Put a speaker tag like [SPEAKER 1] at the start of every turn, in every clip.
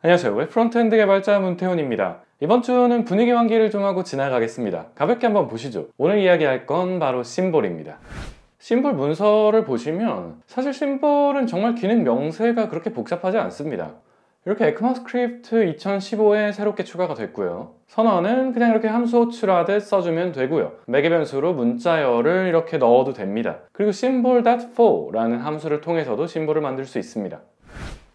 [SPEAKER 1] 안녕하세요 웹프론트엔드 개발자 문태훈입니다 이번 주는 분위기 환기를 좀 하고 지나가겠습니다 가볍게 한번 보시죠 오늘 이야기할 건 바로 심볼입니다 심볼 문서를 보시면 사실 심볼은 정말 기능 명세가 그렇게 복잡하지 않습니다 이렇게 에크마스크립트 2015에 새롭게 추가가 됐고요 선언은 그냥 이렇게 함수 호출하듯 써주면 되고요 매개 변수로 문자열을 이렇게 넣어도 됩니다 그리고 심볼 m b f o r 라는 함수를 통해서도 심볼을 만들 수 있습니다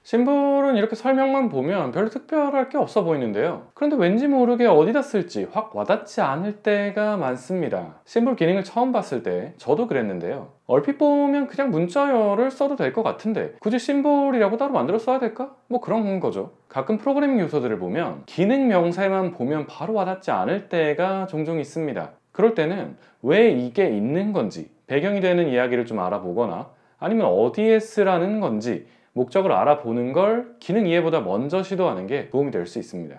[SPEAKER 1] 심볼은 이렇게 설명만 보면 별로 특별할 게 없어 보이는데요 그런데 왠지 모르게 어디다 쓸지 확 와닿지 않을 때가 많습니다 심볼 기능을 처음 봤을 때 저도 그랬는데요 얼핏 보면 그냥 문자열을 써도 될 것 같은데 굳이 심볼이라고 따로 만들어 써야 될까? 뭐 그런 거죠 가끔 프로그래밍 요소들을 보면 기능 명세만 보면 바로 와닿지 않을 때가 종종 있습니다 그럴 때는 왜 이게 있는 건지 배경이 되는 이야기를 좀 알아보거나 아니면 어디에 쓰라는 건지 목적을 알아보는 걸 기능 이해보다 먼저 시도하는 게 도움이 될 수 있습니다.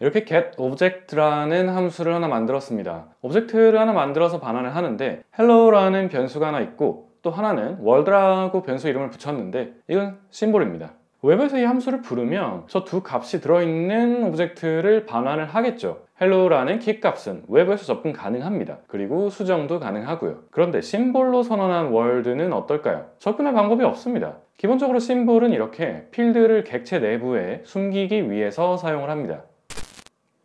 [SPEAKER 1] 이렇게 get object라는 함수를 하나 만들었습니다. 오브젝트를 하나 만들어서 반환을 하는데 hello라는 변수가 하나 있고 또 하나는 world라고 변수 이름을 붙였는데 이건 심볼입니다. 웹에서 이 함수를 부르면 저 두 값이 들어있는 오브젝트를 반환을 하겠죠 hello라는 키 값은 웹에서 접근 가능합니다 그리고 수정도 가능하고요 그런데 심볼로 선언한 월드는 어떨까요? 접근할 방법이 없습니다 기본적으로 심볼은 이렇게 필드를 객체 내부에 숨기기 위해서 사용을 합니다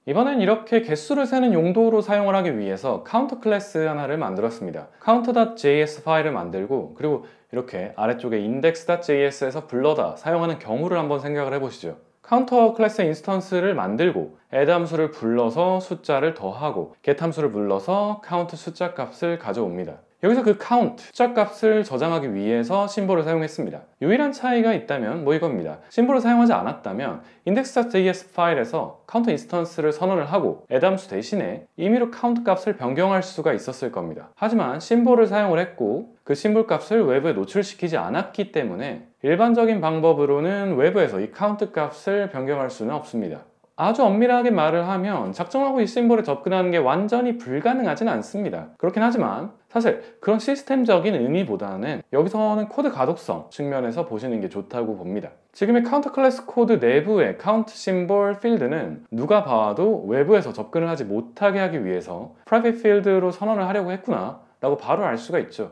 [SPEAKER 1] 이번엔 이렇게 개수를 세는 용도로 사용을 하기 위해서 카운터 클래스 하나를 만들었습니다. counter.js 파일을 만들고 그리고 이렇게 아래쪽에 index.js에서 불러다 사용하는 경우를 한번 생각을 해보시죠. 카운터 클래스 의 인스턴스를 만들고 add 함수를 불러서 숫자를 더하고 get 함수를 불러서 count 숫자 값을 가져옵니다. 여기서 그 count, 숫자 값을 저장하기 위해서 심볼을 사용했습니다. 유일한 차이가 있다면 뭐 이겁니다. 심볼을 사용하지 않았다면 index.js 파일에서 count 인스턴스를 선언을 하고 애담수 대신에 임의로 count 값을 변경할 수가 있었을 겁니다. 하지만 심볼을 사용을 했고 그 심볼 값을 외부에 노출시키지 않았기 때문에 일반적인 방법으로는 외부에서 이 count 값을 변경할 수는 없습니다. 아주 엄밀하게 말을 하면 작정하고 이 심볼에 접근하는 게 완전히 불가능하진 않습니다. 그렇긴 하지만 사실 그런 시스템적인 의미보다는 여기서는 코드 가독성 측면에서 보시는 게 좋다고 봅니다. 지금의 카운터 클래스 코드 내부의 카운트 심볼 필드는 누가 봐도 외부에서 접근을 하지 못하게 하기 위해서 프라이빗 필드로 선언을 하려고 했구나 라고 바로 알 수가 있죠.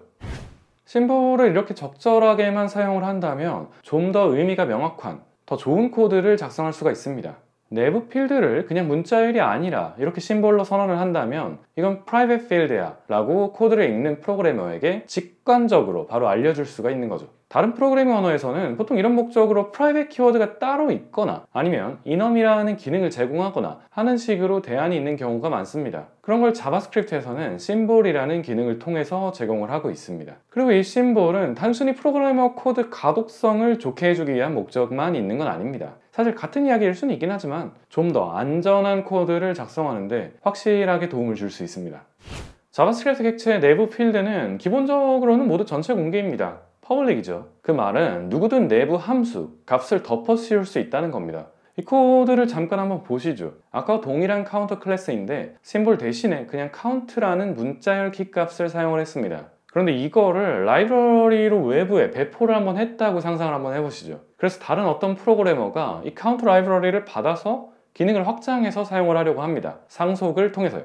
[SPEAKER 1] 심볼을 이렇게 적절하게만 사용을 한다면 좀 더 의미가 명확한 더 좋은 코드를 작성할 수가 있습니다. 내부 필드를 그냥 문자열이 아니라 이렇게 심볼로 선언을 한다면 이건 private field야 라고 코드를 읽는 프로그래머에게 직관적으로 바로 알려줄 수가 있는 거죠 다른 프로그래밍 언어에서는 보통 이런 목적으로 프라이빗 키워드가 따로 있거나 아니면 인엄이라는 기능을 제공하거나 하는 식으로 대안이 있는 경우가 많습니다. 그런 걸 자바스크립트에서는 심볼이라는 기능을 통해서 제공을 하고 있습니다. 그리고 이 심볼은 단순히 프로그래머 코드 가독성을 좋게 해주기 위한 목적만 있는 건 아닙니다. 사실 같은 이야기일 수는 있긴 하지만 좀 더 안전한 코드를 작성하는데 확실하게 도움을 줄 수 있습니다. 자바스크립트 객체 내부 필드는 기본적으로는 모두 전체 공개입니다. 퍼블릭이죠. 그 말은 누구든 내부 함수, 값을 덮어 씌울 수 있다는 겁니다. 이 코드를 잠깐 한번 보시죠 아까와 동일한 카운터 클래스인데 심볼 대신에 그냥 카운트라는 문자열 키값을 사용을 했습니다 그런데 이거를 라이브러리로 외부에 배포를 한번 했다고 상상을 한번 해보시죠 그래서 다른 어떤 프로그래머가 이 카운트 라이브러리를 받아서 기능을 확장해서 사용을 하려고 합니다 상속을 통해서요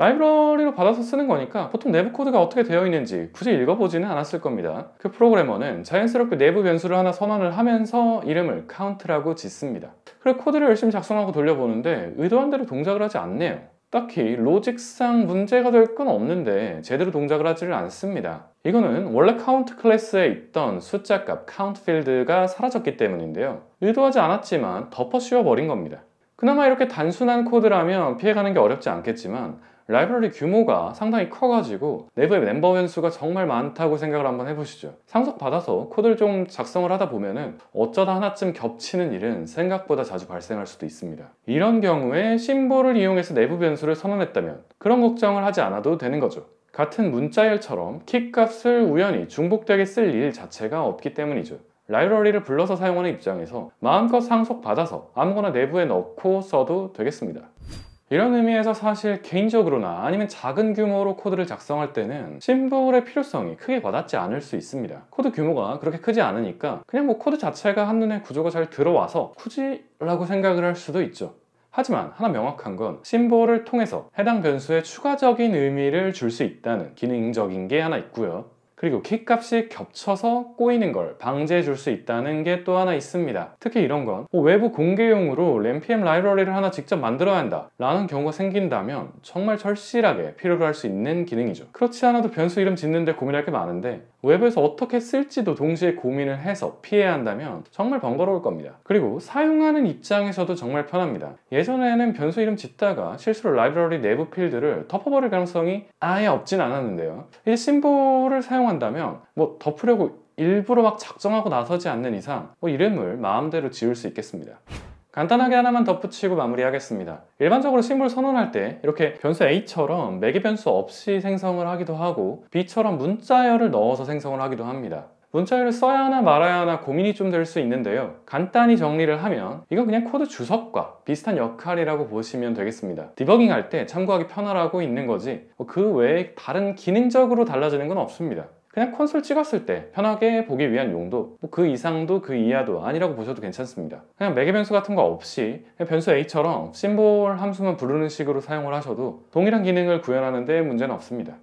[SPEAKER 1] 라이브러리로 받아서 쓰는 거니까 보통 내부 코드가 어떻게 되어 있는지 굳이 읽어보지는 않았을 겁니다. 그 프로그래머는 자연스럽게 내부 변수를 하나 선언을 하면서 이름을 count라고 짓습니다. 그래 코드를 열심히 작성하고 돌려보는데 의도한 대로 동작을 하지 않네요. 딱히 로직상 문제가 될 건 없는데 제대로 동작을 하지를 않습니다. 이거는 원래 count 클래스에 있던 숫자값 count 필드가 사라졌기 때문인데요. 의도하지 않았지만 덮어 씌워버린 겁니다. 그나마 이렇게 단순한 코드라면 피해가는 게 어렵지 않겠지만 라이브러리 규모가 상당히 커가지고 내부의 멤버 변수가 정말 많다고 생각을 한번 해보시죠 상속받아서 코드를 좀 작성을 하다 보면은 어쩌다 하나쯤 겹치는 일은 생각보다 자주 발생할 수도 있습니다 이런 경우에 심볼을 이용해서 내부 변수를 선언했다면 그런 걱정을 하지 않아도 되는 거죠 같은 문자열처럼 키 값을 우연히 중복되게 쓸 일 자체가 없기 때문이죠 라이브러리를 불러서 사용하는 입장에서 마음껏 상속받아서 아무거나 내부에 넣고 써도 되겠습니다 이런 의미에서 사실 개인적으로나 아니면 작은 규모로 코드를 작성할 때는 심볼의 필요성이 크게 받았지 않을 수 있습니다 코드 규모가 그렇게 크지 않으니까 그냥 뭐 코드 자체가 한눈에 구조가 잘 들어와서 굳이 라고 생각을 할 수도 있죠 하지만 하나 명확한 건 심볼을 통해서 해당 변수에 추가적인 의미를 줄 수 있다는 기능적인 게 하나 있고요 그리고 키값이 겹쳐서 꼬이는 걸 방지해 줄 수 있다는 게 또 하나 있습니다. 특히 이런 건 어, 외부 공개용으로 램피엠 라이브러리를 하나 직접 만들어야 한다 라는 경우가 생긴다면 정말 절실하게 필요로 할 수 있는 기능이죠. 그렇지 않아도 변수 이름 짓는데 고민할 게 많은데 웹에서 어떻게 쓸지도 동시에 고민을 해서 피해야 한다면 정말 번거로울 겁니다. 그리고 사용하는 입장에서도 정말 편합니다. 예전에는 변수 이름 짓다가 실수로 라이브러리 내부 필드를 덮어버릴 가능성이 아예 없진 않았는데요. 이 심볼을 사용한다면 뭐 덮으려고 일부러 막 작정하고 나서지 않는 이상 뭐 이름을 마음대로 지울수 있겠습니다. 간단하게 하나만 덧붙이고 마무리하겠습니다. 일반적으로 심볼 선언할 때 이렇게 변수 A처럼 매개 변수 없이 생성을 하기도 하고 B처럼 문자열을 넣어서 생성을 하기도 합니다. 문자열을 써야 하나 말아야 하나 고민이 좀 될 수 있는데요 간단히 정리를 하면 이건 그냥 코드 주석과 비슷한 역할이라고 보시면 되겠습니다 디버깅 할 때 참고하기 편하라고 있는 거지 뭐 그 외에 다른 기능적으로 달라지는 건 없습니다 그냥 콘솔 찍었을 때 편하게 보기 위한 용도 뭐그 이상도 그 이하도 아니라고 보셔도 괜찮습니다 그냥 매개 변수 같은 거 없이 변수 A처럼 심볼 함수만 부르는 식으로 사용을 하셔도 동일한 기능을 구현하는 데 문제는 없습니다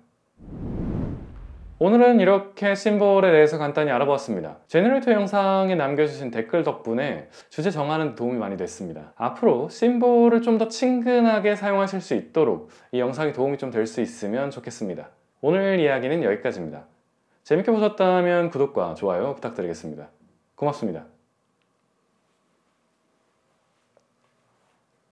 [SPEAKER 1] 오늘은 이렇게 심볼에 대해서 간단히 알아보았습니다. 제너레이터 영상에 남겨주신 댓글 덕분에 주제 정하는 도움이 많이 됐습니다. 앞으로 심볼을 좀 더 친근하게 사용하실 수 있도록 이 영상이 도움이 좀 될 수 있으면 좋겠습니다. 오늘 이야기는 여기까지입니다. 재밌게 보셨다면 구독과 좋아요 부탁드리겠습니다. 고맙습니다.